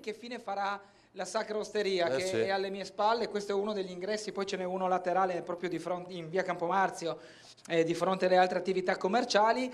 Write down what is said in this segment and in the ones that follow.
che fine farà la Sacra Osteria eh che sì. è alle mie spalle, questo è uno degli ingressi, poi ce n'è uno laterale proprio di fronte, in via Campomarzio, eh, di fronte alle altre attività commerciali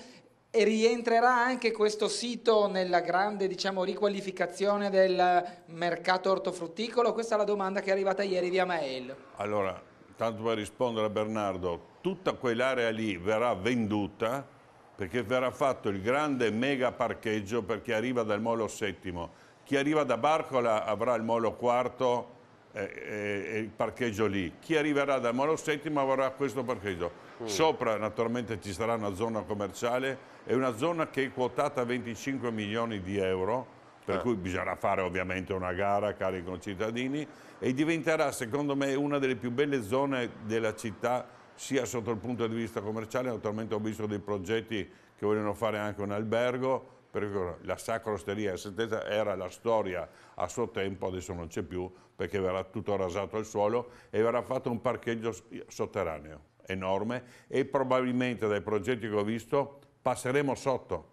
e rientrerà anche questo sito nella grande diciamo, riqualificazione del mercato ortofrutticolo? Questa è la domanda che è arrivata ieri via mail. Allora, tanto per rispondere a Bernardo, tutta quell'area lì verrà venduta perché verrà fatto il grande mega parcheggio perché arriva dal Molo Settimo chi arriva da Barcola avrà il molo quarto eh, eh, e il parcheggio lì. Chi arriverà dal Molo Settimo avrà questo parcheggio. Mm. Sopra naturalmente ci sarà una zona commerciale è una zona che è quotata a 25 milioni di euro, per eh. cui bisognerà fare ovviamente una gara cari concittadini e diventerà secondo me una delle più belle zone della città sia sotto il punto di vista commerciale, naturalmente ho visto dei progetti che vogliono fare anche un albergo, perché la Sacra Osteria era la storia a suo tempo, adesso non c'è più, perché verrà tutto rasato al suolo e verrà fatto un parcheggio sotterraneo enorme e probabilmente dai progetti che ho visto passeremo sotto,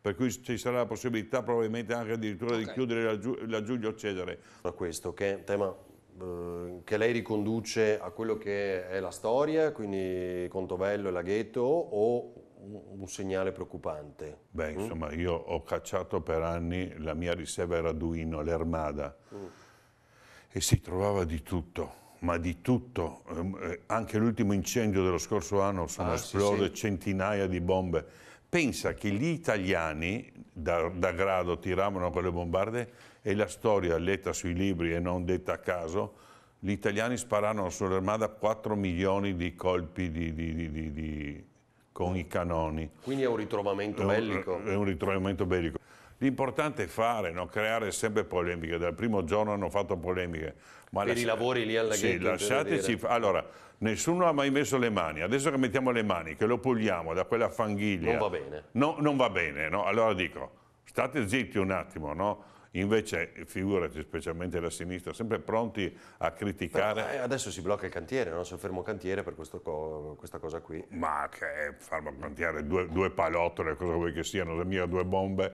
per cui ci sarà la possibilità probabilmente anche addirittura okay. di chiudere la, Giu Giulio Cedere. Da questo che è un tema eh, che lei riconduce a quello che è la storia, quindi Contovello e Laghetto, o un segnale preoccupante. Beh, mm? insomma, mm? io ho cacciato per anni, la mia riserva era Duino, l'Ermada, mm. e si trovava di tutto ma di tutto, ehm, eh, anche l'ultimo incendio dello scorso anno sono ah, esplose sì, sì. centinaia di bombe. Pensa che gli italiani da, da, grado tiravano quelle bombarde e la storia letta sui libri e non detta a caso, gli italiani spararono sull'armada 4 milioni di colpi di, di, di, di con i canoni. Quindi è un ritrovamento bellico. È un ritrovamento bellico. L'importante è fare, non creare sempre polemiche. Dal primo giorno hanno fatto polemiche. Ma per lascia... i lavori lì alla sì, lasciateci. Allora, nessuno ha mai messo le mani. Adesso che mettiamo le mani, che lo puliamo da quella fanghiglia. Non va bene. No, non va bene. No? Allora dico, state zitti un attimo, no? Invece, figurati, specialmente la sinistra, sempre pronti a criticare. Però, eh, adesso si blocca il cantiere, non so fermo cantiere per co questa cosa qui. Ma che farlo cantiere, due, due palottole, cosa vuoi che siano, le mie due bombe